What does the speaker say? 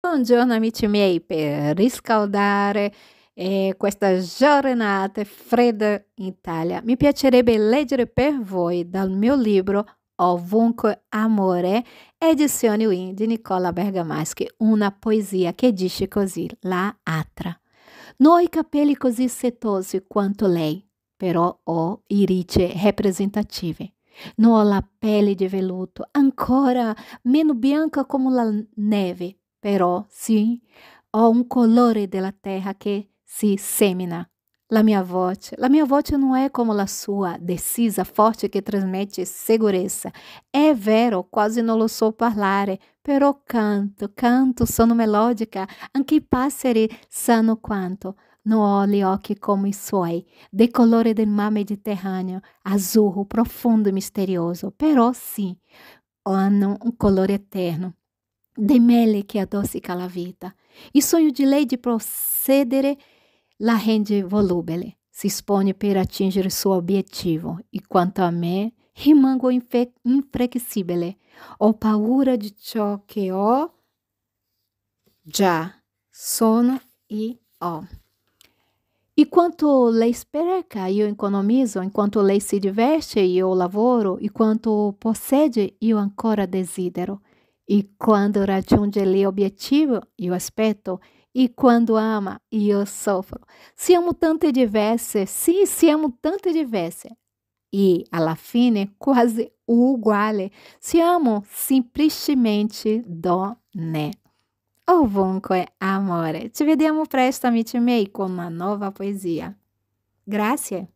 Buongiorno amici miei, per riscaldare eh, questa giornata fredda in Italia mi piacerebbe leggere per voi dal mio libro Ovunque Amore, edizione Win di Nicola Bergamaschi, una poesia che dice così, la atra. Non ho i capelli così setosi quanto lei, però ho i rappresentative. Non ho la pelle di veluto, ancora meno bianca come la neve, però sì, ho un colore della terra che si semina. La mia voce, la mia voce não é como la sua, decisa, forte, que transmite segurança. É vero, quase non lo so parlare, però canto, canto, sono melodica, anche i passeri sanno quanto. Não olhe occhi come i suoi, de colore del mar Mediterraneo, azul, profundo e misterioso, però sim, hanno um colore eterno de mele que adocica la vita. e sonho de lei de procedere la rende volubile. se expõe para atingir seu objetivo. E quanto a me, rimango inflexibile. Ho paura de ciò que ho já sono e ó. E quanto lei spreca, eu economizo, enquanto lei se diverte, eu lavoro, e quanto possede, eu ancora desidero e quando raggiunge o objetivo, yo aspetto. E quando ama, eu sofro. Siamo tante diverse, sim, siamo tante diverse. E alla fine quase uguale. Siamo semplicemente donne. Né. Ovunque amore. Ci vediamo presto, amici miei, con una nuova poesia. Grazie.